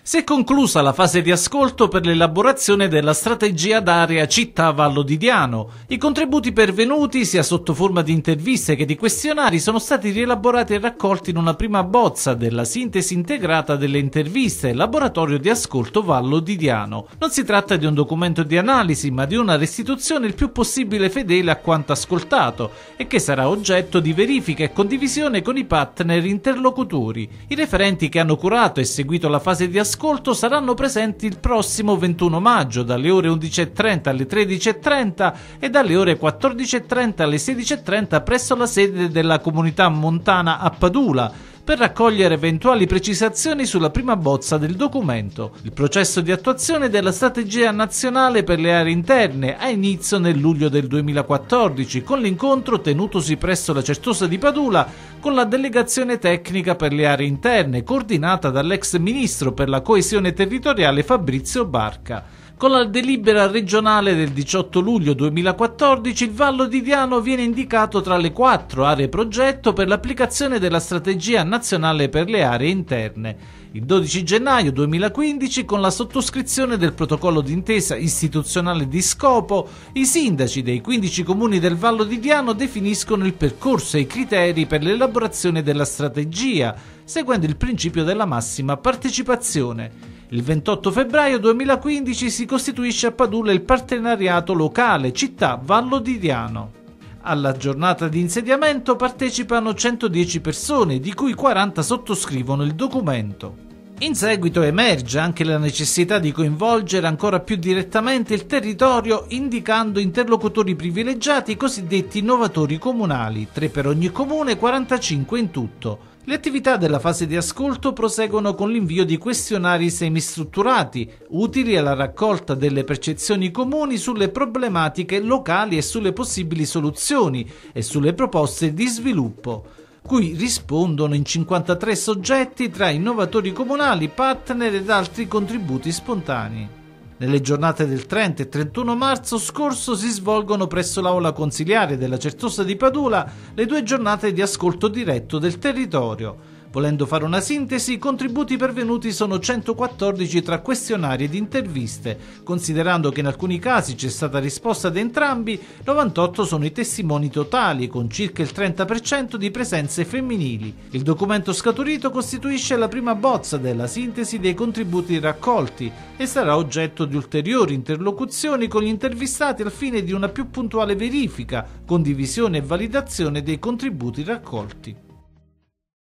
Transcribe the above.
Si è conclusa la fase di ascolto per l'elaborazione della strategia d'area città-vallo di Diano. I contributi pervenuti, sia sotto forma di interviste che di questionari, sono stati rielaborati e raccolti in una prima bozza della sintesi integrata delle interviste, laboratorio di ascolto Vallo di Diano. Non si tratta di un documento di analisi, ma di una restituzione il più possibile fedele a quanto ascoltato e che sarà oggetto di verifica e condivisione con i partner interlocutori. I referenti che hanno curato e seguito la fase di ascolto ascolto saranno presenti il prossimo 21 maggio dalle ore 11.30 alle 13.30 e dalle ore 14.30 alle 16.30 presso la sede della comunità montana a Padula per raccogliere eventuali precisazioni sulla prima bozza del documento. Il processo di attuazione della strategia nazionale per le aree interne ha inizio nel luglio del 2014 con l'incontro tenutosi presso la Certosa di Padula con la delegazione tecnica per le aree interne coordinata dall'ex ministro per la coesione territoriale Fabrizio Barca. Con la delibera regionale del 18 luglio 2014 il Vallo di Diano viene indicato tra le quattro aree progetto per l'applicazione della strategia nazionale per le aree interne. Il 12 gennaio 2015, con la sottoscrizione del protocollo d'intesa istituzionale di scopo, i sindaci dei 15 comuni del Vallo di Diano definiscono il percorso e i criteri per l'elaborazione della strategia, seguendo il principio della massima partecipazione. Il 28 febbraio 2015 si costituisce a Padula il partenariato locale Città Vallo di Diano. Alla giornata di insediamento partecipano 110 persone, di cui 40 sottoscrivono il documento. In seguito emerge anche la necessità di coinvolgere ancora più direttamente il territorio indicando interlocutori privilegiati, i cosiddetti innovatori comunali, 3 per ogni comune, 45 in tutto, le attività della fase di ascolto proseguono con l'invio di questionari semistrutturati, utili alla raccolta delle percezioni comuni sulle problematiche locali e sulle possibili soluzioni e sulle proposte di sviluppo cui rispondono in 53 soggetti tra innovatori comunali, partner ed altri contributi spontanei. Nelle giornate del 30 e 31 marzo scorso si svolgono presso l'aula consiliare della Certosa di Padula le due giornate di ascolto diretto del territorio. Volendo fare una sintesi, i contributi pervenuti sono 114 tra questionari ed interviste. Considerando che in alcuni casi c'è stata risposta da entrambi, 98 sono i testimoni totali, con circa il 30% di presenze femminili. Il documento scaturito costituisce la prima bozza della sintesi dei contributi raccolti e sarà oggetto di ulteriori interlocuzioni con gli intervistati al fine di una più puntuale verifica, condivisione e validazione dei contributi raccolti.